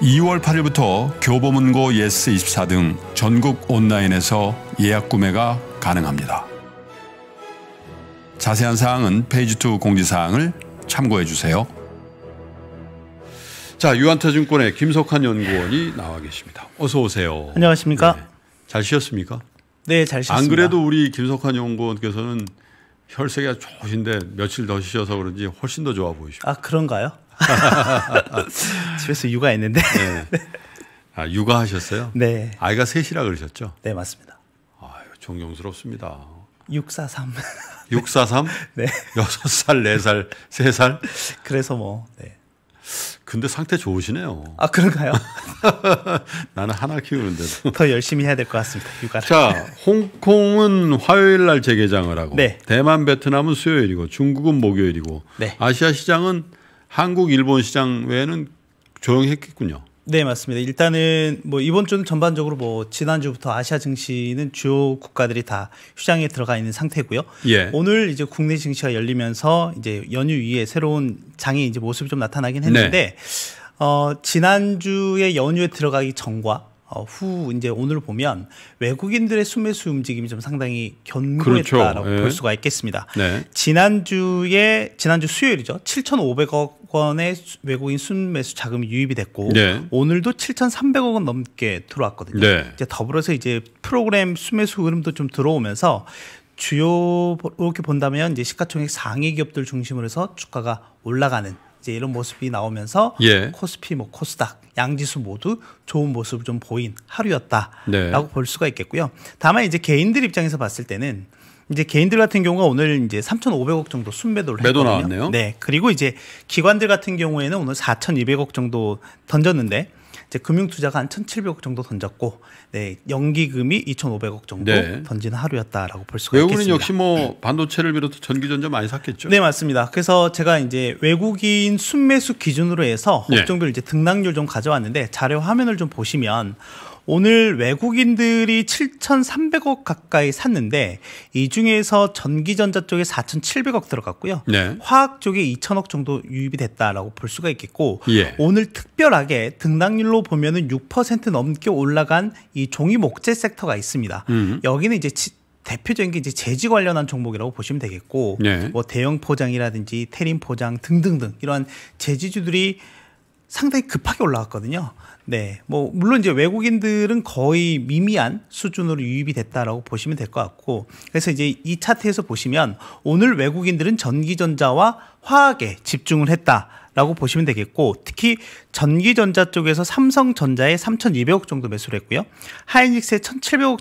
2월 8일부터 교보문고 예스24 등 전국 온라인에서 예약 구매가 가능합니다. 자세한 사항은 페이지2 공지사항을 참고해 주세요. 자, 유한타증권의 김석환 연구원이 나와 계십니다. 어서 오세요. 안녕하십니까? 네. 잘 쉬었습니까? 네, 잘 쉬었습니다. 안 그래도 우리 김석환 연구원께서는 혈색이 좋으신데 며칠 더 쉬셔서 그런지 훨씬 더 좋아 보이십니다. 아, 그런가요? 집에서 육아했는데. 네. 아, 육아하셨어요? 네. 아이가 셋이라 그러셨죠? 네, 맞습니다. 아유, 존경스럽습니다. 643. 643? 네. 6살, 4살, 3살? 그래서 뭐, 네. 근데 상태 좋으시네요. 아, 그런가요? 나는 하나 키우는데더 열심히 해야 될 것 같습니다, 육아를. 자, 홍콩은 화요일 날 재개장을 하고, 네. 대만, 베트남은 수요일이고, 중국은 목요일이고, 네. 아시아 시장은 한국 일본 시장 외에는 조용했겠군요. 네, 맞습니다. 일단은 뭐 이번 주는 전반적으로 뭐 지난주부터 아시아 증시는 주요 국가들이 다 휴장에 들어가 있는 상태고요. 예. 오늘 이제 국내 증시가 열리면서 이제 연휴 이후에 새로운 장이 이제 모습이 좀 나타나긴 했는데 네. 어, 지난주에 연휴에 들어가기 전과 어, 후 이제 오늘 보면 외국인들의 순매수 움직임이 좀 상당히 견고했다라고 그렇죠. 볼 예. 수가 있겠습니다. 네. 지난주에 지난주 수요일이죠. 7,500억 원의 외국인 순매수 자금이 유입이 됐고 네. 오늘도 7,300억 원 넘게 들어왔거든요. 네. 이제 더불어서 이제 프로그램 순매수 흐름도 좀 들어오면서 주요 이렇게 본다면 이제 시가총액 상위 기업들 중심으로 해서 주가가 올라가는 이제 이런 모습이 나오면서 예. 코스피 뭐 코스닥 양지수 모두 좋은 모습 좀 보인 하루였다라고 네. 볼 수가 있겠고요. 다만 이제 개인들 입장에서 봤을 때는 이제 개인들 같은 경우가 오늘 이제 3,500억 정도 순매도를 매도 했거든요. 나왔네요. 네. 그리고 이제 기관들 같은 경우에는 오늘 4,200억 정도 던졌는데 이제 금융 투자가 한 1,700억 정도 던졌고 네, 연기금이 2,500억 정도 네. 던지는 하루였다라고 볼 수가 있겠습니다. 역시 뭐 네. 반도체를 비롯해 전기전자 많이 샀겠죠. 네, 맞습니다. 그래서 제가 이제 외국인 순매수 기준으로 해서 업종별 네. 그 이제 등락률 좀 가져왔는데 자료 화면을 좀 보시면 오늘 외국인들이 7,300억 가까이 샀는데 이 중에서 전기전자 쪽에 4,700억 들어갔고요. 네. 화학 쪽에 2,000억 정도 유입이 됐다라고 볼 수가 있겠고 예. 오늘 특별하게 등락률로 보면은 6% 넘게 올라간 이 종이 목재 섹터가 있습니다. 음. 여기는 이제 대표적인 게 이제 재지 관련한 종목이라고 보시면 되겠고 네. 뭐 대형 포장이라든지 테림 포장 등등등 이러한 재지주들이 상당히 급하게 올라갔거든요. 네. 뭐, 물론 이제 외국인들은 거의 미미한 수준으로 유입이 됐다라고 보시면 될 것 같고, 그래서 이제 이 차트에서 보시면 오늘 외국인들은 전기전자와 화학에 집중을 했다. 라고 보시면 되겠고 특히 전기전자 쪽에서 삼성전자에 3,200억 정도 매수를 했고요. 하이닉스에 1,700억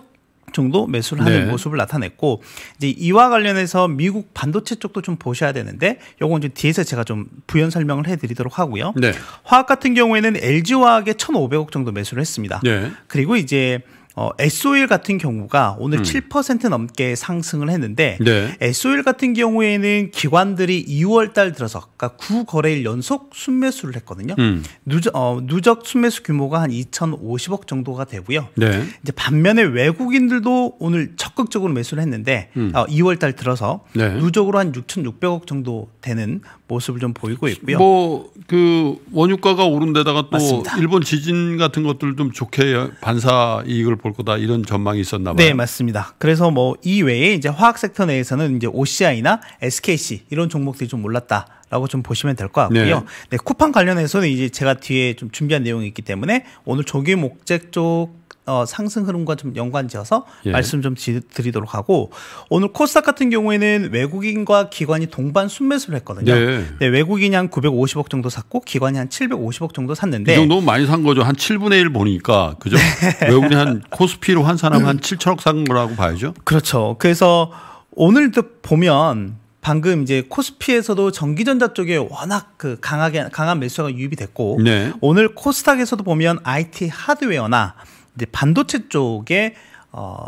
정도 매수를 하는 네. 모습을 나타냈고 이제 이와 관련해서 미국 반도체 쪽도 좀 보셔야 되는데 요건 좀 뒤에서 제가 좀 부연 설명을 해드리도록 하고요. 네. 화학 같은 경우에는 LG 화학에 1,500억 정도 매수를 했습니다. 네. 그리고 이제 어, SOL 같은 경우가 오늘 음. 7% 넘게 상승을 했는데 네. SOL 같은 경우에는 기관들이 2월 달 들어서 그러니까 9거래일 연속 순매수를 했거든요. 음. 누적, 어, 누적 순매수 규모가 한 2,050억 정도가 되고요. 네. 이제 반면에 외국인들도 오늘 적극적으로 매수를 했는데 음. 어, 2월 달 들어서 네. 누적으로 한 6,600억 정도 되는 모습을 좀 보이고 있고요. 뭐 그 원유가가 오른 데다가 또 맞습니다. 일본 지진 같은 것들 좀 좋게 반사 이익을 볼 거다 이런 전망이 있었나 봐요. 네, 맞습니다. 그래서 뭐 이외에 이제 화학 섹터 내에서는 이제 OCI나 SKC 이런 종목들이 좀 올랐다. 라고 좀 보시면 될 것 같고요. 네. 네. 쿠팡 관련해서는 이제 제가 뒤에 좀 준비한 내용이 있기 때문에 오늘 조기 목재 쪽 어, 상승 흐름과 좀 연관지어서 예. 말씀 좀 드리도록 하고 오늘 코스닥 같은 경우에는 외국인과 기관이 동반 순매수를 했거든요. 네. 네, 외국인이 한 950억 정도 샀고 기관이 한 750억 정도 샀는데 이 정도 많이 산 거죠. 한 7분의 1 보니까 그죠? 네. 외국인이 한 코스피로 환산하면 한 7천억 산 거라고 봐야죠. 그렇죠. 그래서 오늘도 보면 방금 이제 코스피에서도 전기전자 쪽에 워낙 그 강하게 강한 매수가 유입이 됐고 네. 오늘 코스닥에서도 보면 IT 하드웨어나 이제 반도체 쪽에 어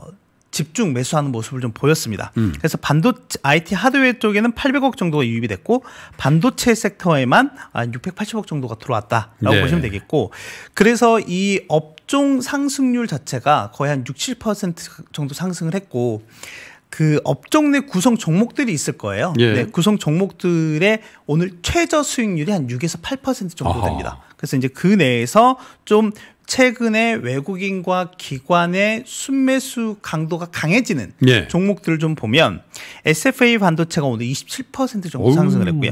집중 매수하는 모습을 좀 보였습니다. 음. 그래서 반도체 IT 하드웨어 쪽에는 800억 정도가 유입이 됐고 반도체 섹터에만 680억 정도가 들어왔다라고 네. 보시면 되겠고 그래서 이 업종 상승률 자체가 거의 한6 7 정도 상승을 했고 그 업종 내 구성 종목들이 있을 거예요. 예. 네, 구성 종목들의 오늘 최저 수익률이 한 6에서 8% 정도 됩니다. 그래서 이제 그 내에서 좀 최근에 외국인과 기관의 순매수 강도가 강해지는 예. 종목들을 좀 보면 SFA 반도체가 오늘 27% 정도 상승을 했고요.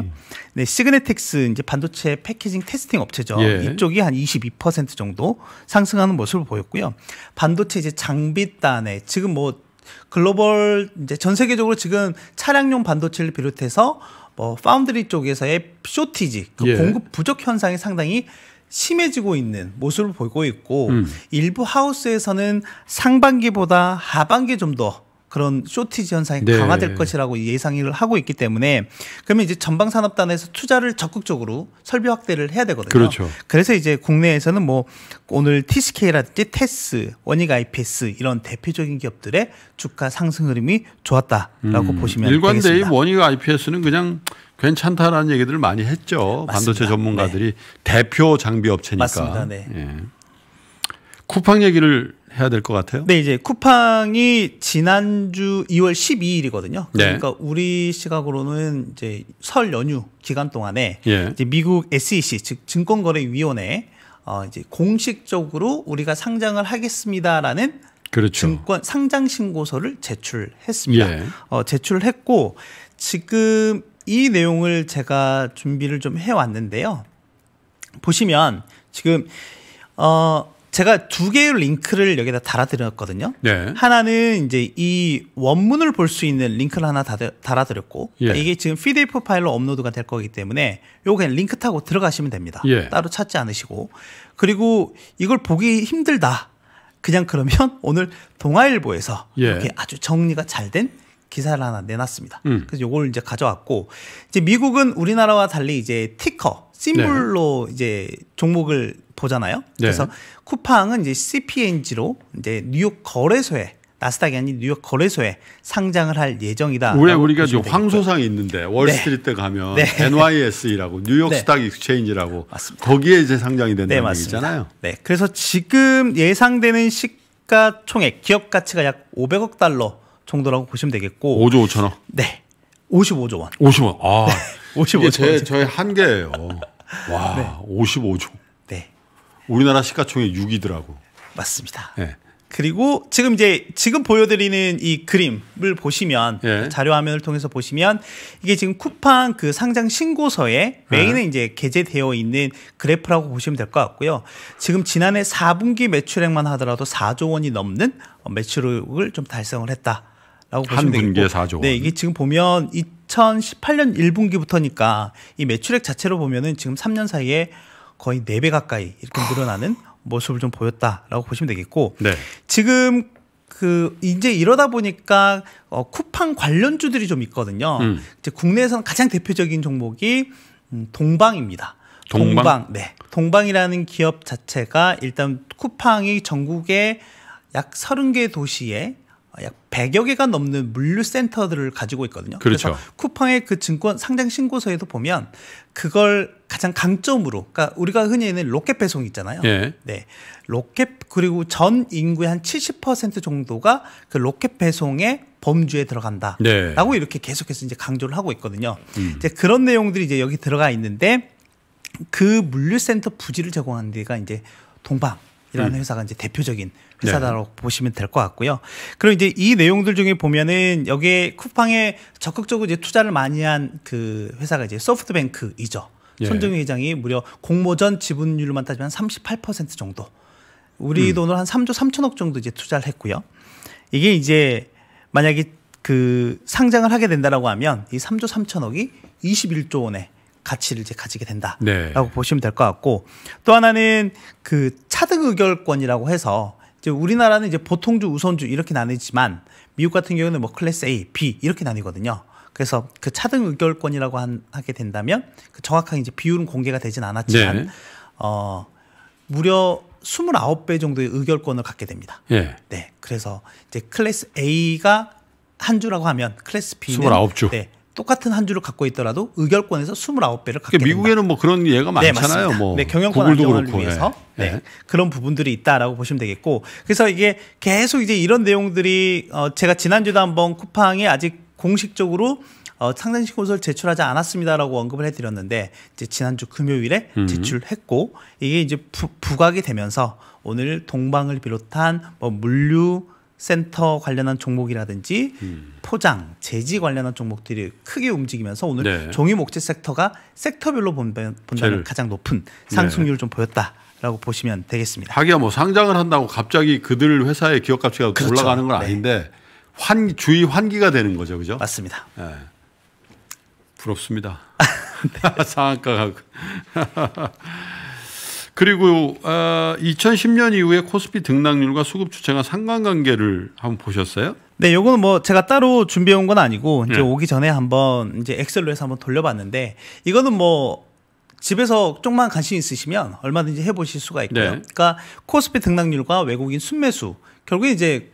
네, 시그네텍스 이제 반도체 패키징 테스팅 업체죠. 예. 이쪽이 한 22% 정도 상승하는 모습을 보였고요. 반도체 이제 장비단에 지금 뭐 글로벌 이제 전 세계적으로 지금 차량용 반도체를 비롯해서 뭐 파운드리 쪽에서의 쇼티지, 그 예. 공급 부족 현상이 상당히 심해지고 있는 모습을 보고 있고 음. 일부 하우스에서는 상반기보다 하반기좀 더 그런 쇼티지 현상이 네. 강화될 것이라고 예상을 하고 있기 때문에 그러면 이제 전방 산업단에서 투자를 적극적으로 설비 확대를 해야 되거든요. 그렇죠. 그래서 이제 국내에서는 뭐 오늘 TCK라든지 테스, 원익 IPS 이런 대표적인 기업들의 주가 상승 흐름이 좋았다라고 음. 보시면 일관되이 원익 IPS는 그냥 괜찮다라는 얘기들을 많이 했죠. 맞습니다. 반도체 네. 전문가들이 네. 대표 장비 업체니까. 맞습니다. 네. 예. 쿠팡 얘기를 해야 될 것 같아요. 네, 이제 쿠팡이 지난주 2월 12일이거든요. 그러니까 네. 우리 시각으로는 이제 설 연휴 기간 동안에 예. 이제 미국 SEC 즉 증권거래위원회 어 이제 공식적으로 우리가 상장을 하겠습니다라는 그렇죠. 증권 상장 신고서를 제출했습니다. 예. 어 제출했고 지금 이 내용을 제가 준비를 좀 해왔는데요. 보시면 지금 어 제가 두 개의 링크를 여기다 달아드렸거든요. 네. 하나는 이제 이 원문을 볼 수 있는 링크를 하나 달아드렸고 예. 그러니까 이게 지금 피 p d 프 파일로 업로드가 될 거기 때문에 요거 그냥 링크 타고 들어가시면 됩니다. 예. 따로 찾지 않으시고 그리고 이걸 보기 힘들다. 그냥 그러면 오늘 동아일보에서 예. 이렇게 아주 정리가 잘된 기사를 하나 내놨습니다. 음. 그래서 요걸 이제 가져왔고 이제 미국은 우리나라와 달리 이제 티커 심물로 네. 이제 종목을 보잖아요. 네. 그래서 쿠팡은 이제 CPNG로 이제 뉴욕 거래소에 나스닥이 아닌 뉴욕 거래소에 상장을 할 예정이다. 왜 우리가 지 황소상이 있는데 월스트리트 네. 가면 네. NYSE라고 뉴욕 네. 스탁 익스체인지라고 맞습니다. 거기에 이제 상장이 된다는 네, 맞습니다. 얘기잖아요. 네. 그래서 지금 예상되는 시가 총액 기업 가치가 약 500억 달러 정도라고 보시면 되겠고 5조 5천 원. 네. 55조 원. 50원. 아. 네. 55조. 제 저의 한계예요. 와, 네. 55조. 네. 우리나라 시가총액 6이더라고. 맞습니다. 네. 그리고 지금 이제 지금 보여드리는 이 그림을 보시면 예. 자료 화면을 통해서 보시면 이게 지금 쿠팡 그 상장 신고서에 메인에 예. 이제 게재되어 있는 그래프라고 보시면 될 것 같고요. 지금 지난해 4분기 매출액만 하더라도 4조 원이 넘는 매출액을 좀 달성을 했다. 라고 보시면 되겠고. 사조 네, 이게 지금 보면 2018년 1분기부터니까 이 매출액 자체로 보면은 지금 3년 사이에 거의 4배 가까이 이렇게 아. 늘어나는 모습을 좀 보였다라고 보시면 되겠고 네. 지금 그 이제 이러다 보니까 어 쿠팡 관련주들이 좀 있거든요. 음. 이제 국내에서는 가장 대표적인 종목이 음, 동방입니다. 동방? 동방, 네, 동방이라는 기업 자체가 일단 쿠팡이 전국에 약 30개 도시에 약 100여 개가 넘는 물류센터들을 가지고 있거든요. 그렇죠. 그래서 쿠팡의 그 증권 상장 신고서에도 보면 그걸 가장 강점으로, 그러니까 우리가 흔히 있는 로켓 배송 있잖아요. 예. 네. 로켓 그리고 전 인구의 한 70% 정도가 그 로켓 배송의 범주에 들어간다. 라고 네. 이렇게 계속해서 이제 강조를 하고 있거든요. 음. 이제 그런 내용들이 이제 여기 들어가 있는데 그 물류센터 부지를 제공하는 데가 이제 동방 이라는 음. 회사가 이제 대표적인 회사다라고 네. 보시면 될 것 같고요. 그럼 이제 이 내용들 중에 보면은 여기에 쿠팡에 적극적으로 이제 투자를 많이 한 그 회사가 이제 소프트뱅크이죠. 예. 손정희 회장이 무려 공모전 지분율만 따지면 38% 정도. 우리 음. 돈으로 한 3조 3천억 정도 이제 투자를 했고요. 이게 이제 만약에 그 상장을 하게 된다라고 하면 이 3조 3천억이 21조 원에 가치를 이제 가지게 된다라고 네. 보시면 될 것 같고 또 하나는 그차등 의결권이라고 해서 이제 우리나라는 이제 보통주 우선주 이렇게 나뉘지만 미국 같은 경우는 뭐 클래스 A, B 이렇게 나뉘거든요. 그래서 그 차등 의결권이라고 한, 하게 된다면 그 정확하게 이제 비율은 공개가 되진 않았지만 네. 어 무려 29배 정도의 의결권을 갖게 됩니다. 네. 네. 그래서 이제 클래스 A가 한 주라고 하면 클래스 B는 29주. 네. 똑같은 한 주를 갖고 있더라도 의결권에서 29배를 갖게 그러니까 미국에는 다뭐 그런 예가 네, 많잖아요. 네, 뭐 네, 경영권 안정화 그렇고, 예. 위해서 네. 네. 그런 부분들이 있다라고 보시면 되겠고 그래서 이게 계속 이제 이런 내용들이 어 제가 지난주도 한 번 쿠팡이 아직 공식적으로 어, 상장 신고서를 제출하지 않았습니다라고 언급을 해드렸는데 이제 지난주 금요일에 음. 제출했고 이게 이제 부, 부각이 되면서 오늘 동방을 비롯한 뭐 물류 센터 관련한 종목이라든지 음. 포장, 재지 관련한 종목들이 크게 움직이면서 오늘 네. 종이 목재 섹터가 섹터별로 본다면 제일. 가장 높은 상승률 네. 좀 보였다. 라고 보시면 되겠습니다. 하기야 뭐 상장을 한다고 갑자기 그들 회사의 기업 가치가 그렇죠. 올라가는 건 네. 아닌데 환 주의 환기가 되는 거죠, 그죠? 맞습니다. 네. 부럽습니다. 네. 상한가가 그리고 어, 아, 2010년 이후에 코스피 등락률과 수급 추세가 상관관계를 한번 보셨어요? 네, 요거는 뭐 제가 따로 준비해 온 건 아니고 이제 네. 오기 전에 한번 이제 엑셀로 해서 한번 돌려봤는데 이거는 뭐 집에서 조금만 관심 있으시면 얼마든지 해보실 수가 있고요. 네. 그러니까 코스피 등락률과 외국인 순매수 결국에 이제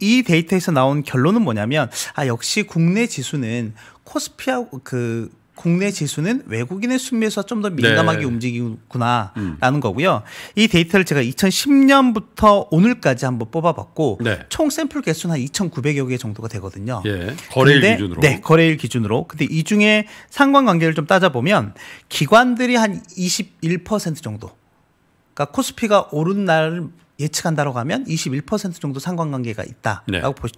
이 데이터에서 나온 결론은 뭐냐면 아 역시 국내 지수는 코스피하고 그 국내 지수는 외국인의 순매수와 좀더 민감하게 네. 움직이구나라는 음. 거고요. 이 데이터를 제가 2010년부터 오늘까지 한번 뽑아봤고 네. 총 샘플 개수는 한 2,900여 개 정도가 되거든요. 예. 거래일 근데, 기준으로. 네, 거래일 기준으로. 근데 이 중에 상관관계를 좀 따져보면 기관들이 한 21% 정도. 그러니까 코스피가 오른 날 예측한다고 라 하면 21% 정도 상관관계가 있다라고 네. 보시.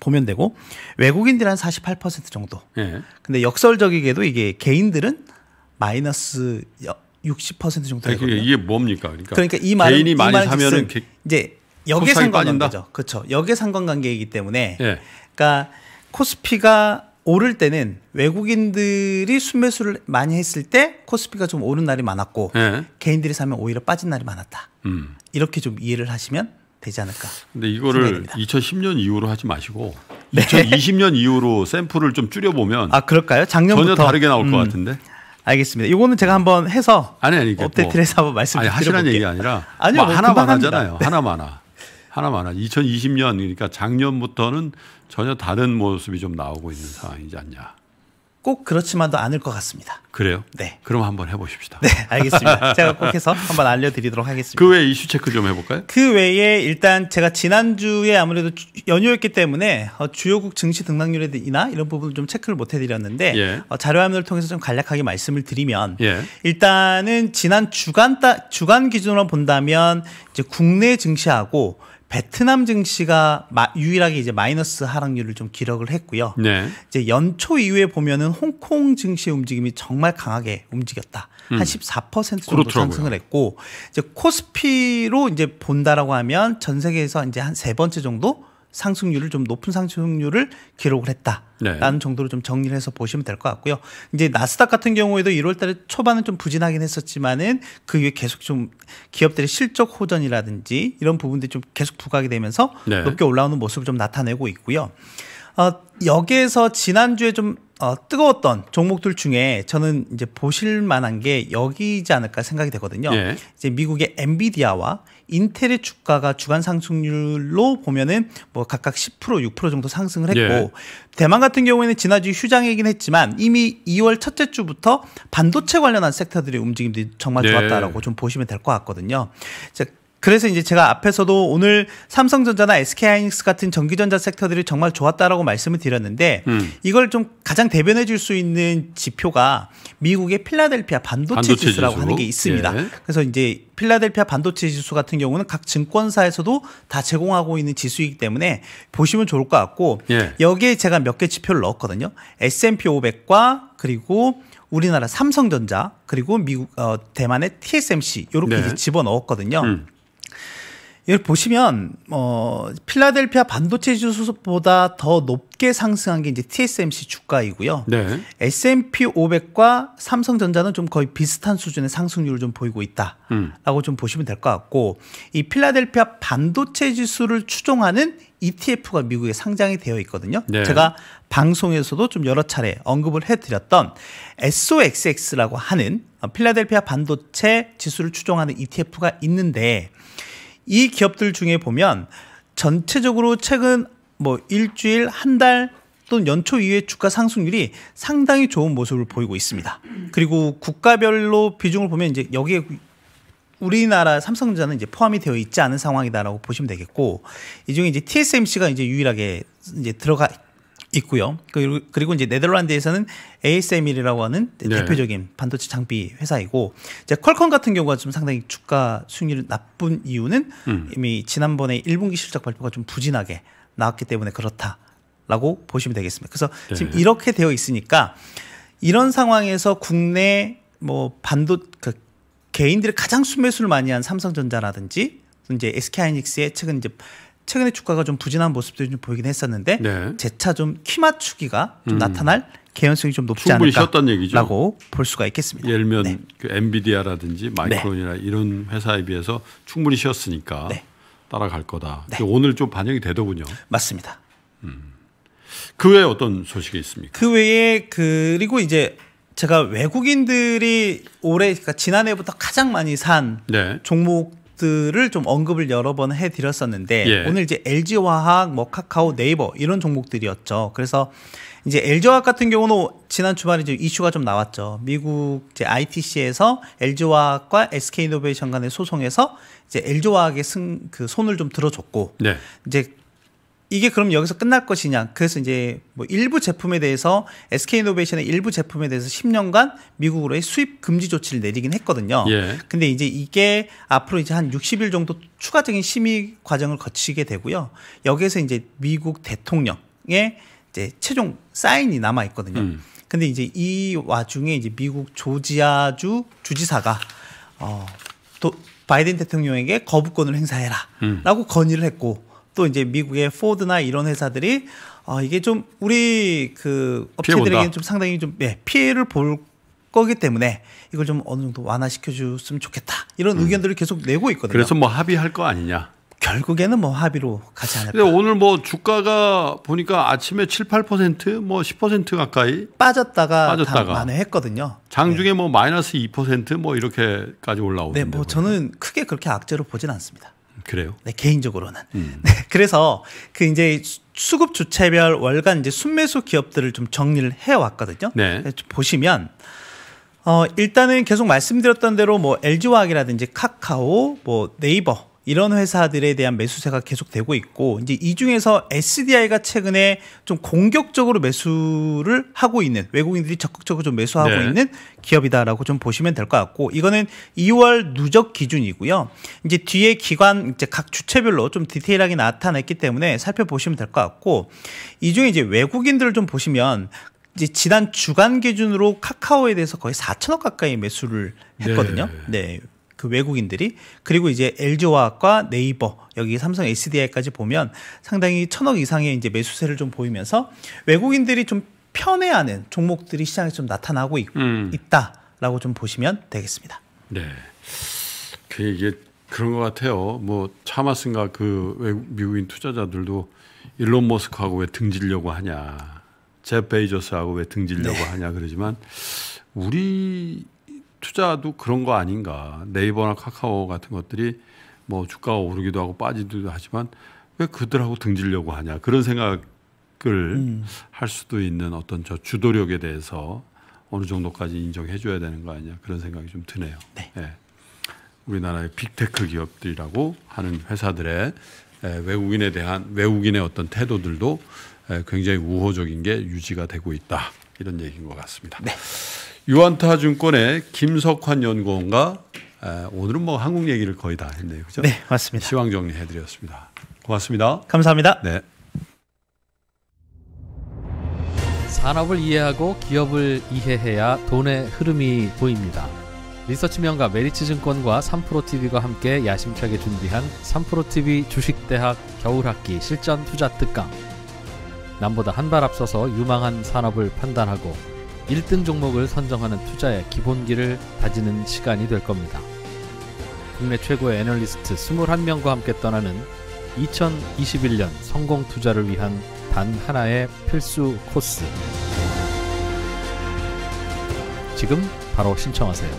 보면 되고 외국인들 이한48% 정도. 예. 근데 역설적이게도 이게 개인들은 마이너스 60% 정도 되거든요. 이게 뭡니까? 그러니까, 그러니까 이 말은 개인이 이이 말은 사면은 개... 이제 역의 상관관계죠. 그렇죠. 역의 상관관계이기 때문에 예. 그러니까 코스피가 오를 때는 외국인들이 순매수를 많이 했을 때 코스피가 좀 오른 날이 많았고 예. 개인들이 사면 오히려 빠진 날이 많았다. 음. 이렇게 좀 이해를 하시면 되지 않을까. 근데 이거를 생각입니다. 2010년 이후로 하지 마시고 네. 2020년 이후로 샘플을 좀 줄여 보면 아 그럴까요? 작년부터 전혀 다르게 나올 음, 것 같은데. 알겠습니다. 이거는 제가 한번 해서 아니 아니 업데이트를 뭐, 해서 한번 말씀드려 게요 하시라는 얘기 아니라 아니요 뭐 하나 많아잖아요. 하나 많아. 하나 많아. 2020년 그러니까 작년부터는 전혀 다른 모습이 좀 나오고 있는 상황이지 않냐. 꼭 그렇지만도 않을 것 같습니다. 그래요? 네. 그럼 한번 해보십시다. 네, 알겠습니다. 제가 꼭 해서 한번 알려드리도록 하겠습니다. 그 외에 이슈 체크 좀 해볼까요? 그 외에 일단 제가 지난주에 아무래도 연휴였기 때문에 어, 주요국 증시 등락률이나 이런 부분을 좀 체크를 못 해드렸는데 예. 어, 자료화면을 통해서 좀 간략하게 말씀을 드리면 예. 일단은 지난 주간, 따, 주간 기준으로 본다면 이제 국내 증시하고 베트남 증시가 마, 유일하게 이제 마이너스 하락률을 좀 기록을 했고요. 네. 이제 연초 이후에 보면은 홍콩 증시 의 움직임이 정말 강하게 움직였다. 한 14% 음. 정도 그렇더라고요. 상승을 했고 이제 코스피로 이제 본다라고 하면 전 세계에서 이제 한 세 번째 정도 상승률을 좀 높은 상승률을 기록을 했다라는 네. 정도로 좀 정리를 해서 보시면 될 것 같고요. 이제 나스닥 같은 경우에도 1월달에 초반은 좀 부진하긴 했었지만은 그 위에 계속 좀 기업들의 실적 호전이라든지 이런 부분들이 좀 계속 부각이 되면서 네. 높게 올라오는 모습을 좀 나타내고 있고요. 어, 여기에서 지난주에 좀 어, 뜨거웠던 종목들 중에 저는 이제 보실 만한 게 여기지 않을까 생각이 되거든요. 예. 이제 미국의 엔비디아와 인텔의 주가가 주간 상승률로 보면은 뭐 각각 10% 6% 정도 상승을 했고 예. 대만 같은 경우에는 지난주 휴장이긴 했지만 이미 2월 첫째 주부터 반도체 관련한 섹터들의 움직임들이 정말 네. 좋았다라고 예. 좀 보시면 될 것 같거든요. 그래서 이제 제가 앞에서도 오늘 삼성전자나 SK하이닉스 같은 전기전자 섹터들이 정말 좋았다라고 말씀을 드렸는데 음. 이걸 좀 가장 대변해 줄 수 있는 지표가 미국의 필라델피아 반도체, 반도체 지수라고 지수. 하는 게 있습니다. 예. 그래서 이제 필라델피아 반도체 지수 같은 경우는 각 증권사에서도 다 제공하고 있는 지수이기 때문에 보시면 좋을 것 같고 예. 여기에 제가 몇 개 지표를 넣었거든요. S&P 500과 그리고 우리나라 삼성전자 그리고 미국 어, 대만의 TSMC 이렇게 네. 집어 넣었거든요. 음. 여기 보시면 어 필라델피아 반도체 지수보다 더 높게 상승한 게 이제 TSMC 주가이고요. 네. S&P 500과 삼성전자는 좀 거의 비슷한 수준의 상승률을 좀 보이고 있다라고 음. 좀 보시면 될 것 같고 이 필라델피아 반도체 지수를 추종하는 ETF가 미국에 상장이 되어 있거든요. 네. 제가 방송에서도 좀 여러 차례 언급을 해드렸던 SOXX라고 하는 필라델피아 반도체 지수를 추종하는 ETF가 있는데 이 기업들 중에 보면 전체적으로 최근 뭐 일주일, 한 달 또는 연초 이후의 주가 상승률이 상당히 좋은 모습을 보이고 있습니다. 그리고 국가별로 비중을 보면 이제 여기에 우리나라 삼성전자는 이제 포함이 되어 있지 않은 상황이다라고 보시면 되겠고 이 중에 이제 TSMC가 이제 유일하게 이제 들어가 있고요. 그리고 이제 네덜란드에서는 ASML이라고 하는 네. 대표적인 반도체 장비 회사이고 이제 퀄컴 같은 경우가 좀 상당히 주가 수익률이 나쁜 이유는 음. 이미 지난번에 1분기 실적 발표가 좀 부진하게 나왔기 때문에 그렇다라고 보시면 되겠습니다. 그래서 네. 지금 이렇게 되어 있으니까 이런 상황에서 국내 뭐 반도 그 개인들이 가장 순매수를 많이 한 삼성전자라든지 이제 SK하이닉스의 최근 이제 최근에 주가가 좀 부진한 모습들이 좀 보이긴 했었는데 네. 재차 좀 키 맞추기가 좀 음. 나타날 개연성이 좀 높지 않을까라고 볼 수가 있겠습니다. 예를 들면 네. 그 엔비디아라든지 네. 마이크론이나 네. 이런 회사에 비해서 충분히 쉬었으니까 네. 따라갈 거다. 네. 오늘 좀 반영이 되더군요. 맞습니다. 음. 그 외에 어떤 소식이 있습니까? 그 외에 그리고 이제 제가 외국인들이 올해 그러니까 지난해부터 가장 많이 산 종목 종목들을 좀 언급을 여러 번 해드렸었는데 예. 오늘 이제 LG 화학, 뭐 카카오, 네이버 이런 종목들이었죠. 그래서 이제 LG 화학 같은 경우는 지난 주말에 이제 이슈가 좀 나왔죠. 미국 이제 ITC에서 LG 화학과 SK 이노베이션 간의 소송에서 이제 LG 화학의 승 그 손을 좀 들어줬고 네. 이제 이게 그럼 여기서 끝날 것이냐. 그래서 이제 뭐 일부 제품에 대해서 SK이노베이션의 일부 제품에 대해서 10년간 미국으로의 수입 금지 조치를 내리긴 했거든요. 예. 근데 이제 이게 앞으로 이제 한 60일 정도 추가적인 심의 과정을 거치게 되고요. 여기에서 이제 미국 대통령의 이제 최종 사인이 남아 있거든요. 음. 근데 이제 이 와중에 이제 미국 조지아주 주지사가 어, 또 바이든 대통령에게 거부권을 행사해라라고 음. 건의를 했고 또 이제 미국의 포드나 이런 회사들이 어, 이게 좀 우리 그 업체들에게 는좀 상당히 좀 예, 피해를 볼 거기 때문에 이걸 좀 어느 정도 완화시켜 줬으면 좋겠다 이런 음. 의견들을 계속 내고 있거든요. 그래서 뭐 합의할 거 아니냐? 결국에는 뭐 합의로 가지 않을까. 근데 오늘 뭐 주가가 보니까 아침에 7, 8%뭐 10% 가까이 빠졌다가 빠졌다가 만회했거든요. 장중에 예. 네. 뭐 마이너스 2%뭐 이렇게까지 올라오는데. 네, 뭐 보니까. 저는 크게 그렇게 악재로 보진 않습니다. 그래요? 네, 개인적으로는. 음. 네, 그래서 그 이제 수급 주체별 월간 이제 순매수 기업들을 좀 정리를 해 왔거든요. 네. 네 보시면 어, 일단은 계속 말씀드렸던 대로 뭐 LG화학이라든지 카카오, 뭐 네이버 이런 회사들에 대한 매수세가 계속되고 있고 이제 이 중에서 SDI가 최근에 좀 공격적으로 매수를 하고 있는 외국인들이 적극적으로 좀 매수하고 네. 있는 기업이다라고 좀 보시면 될 것 같고 이거는 2월 누적 기준이고요. 이제 뒤에 기관 이제 각 주체별로 좀 디테일하게 나타냈기 때문에 살펴보시면 될 것 같고 이 중에 이제 외국인들을 좀 보시면 이제 지난 주간 기준으로 카카오에 대해서 거의 4천억 가까이 매수를 네. 했거든요. 네. 네. 그 외국인들이 그리고 이제 LG화학과 네이버 여기 삼성 SDI까지 보면 상당히 천억 이상의 이제 매수세를 좀 보이면서 외국인들이 좀 편애하는 종목들이 시장에 좀 나타나고 있, 음. 있다라고 좀 보시면 되겠습니다. 네, 그 이게 그런 것 같아요. 뭐 차마슨가 그 외국, 미국인 투자자들도 일론 머스크하고 왜 등질려고 하냐, 제 베이조스하고 왜 등질려고 네. 하냐 그러지만 우리 투자도 그런 거 아닌가. 네이버나 카카오 같은 것들이 뭐 주가가 오르기도 하고 빠지기도 하지만 왜 그들하고 등지려고 하냐. 그런 생각을 음. 할 수도 있는 어떤 저 주도력에 대해서 어느 정도까지 인정해 줘야 되는 거 아니냐. 그런 생각이 좀 드네요. 네. 예. 우리나라의 빅테크 기업들이라고 하는 회사들의 예, 외국인에 대한 외국인의 어떤 태도들도 예, 굉장히 우호적인 게 유지가 되고 있다. 이런 얘기인 것 같습니다. 네. 유안타 증권의 김석환 연구원과 오늘은 뭐 한국 얘기를 거의 다 했네요. 그죠? 네, 맞습니다. 시황 정리해 드렸습니다. 고맙습니다. 감사합니다. 네. 산업을 이해하고 기업을 이해해야 돈의 흐름이 보입니다. 리서치명가 메리츠 증권과 3프로TV가 함께 야심차게 준비한 3프로TV 주식대학 겨울학기 실전 투자 특강. 남보다 한 발 앞서서 유망한 산업을 판단하고 1등 종목을 선정하는 투자의 기본기를 다지는 시간이 될 겁니다. 국내 최고의 애널리스트 21명과 함께 떠나는 2021년 성공 투자를 위한 단 하나의 필수 코스. 지금 바로 신청하세요.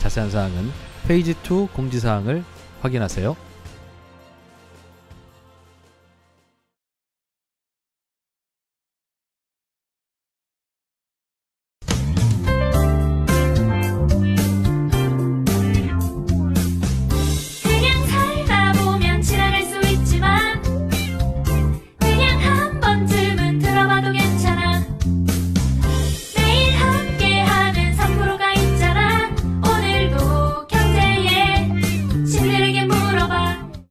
자세한 사항은 페이지 2 공지사항을 확인하세요.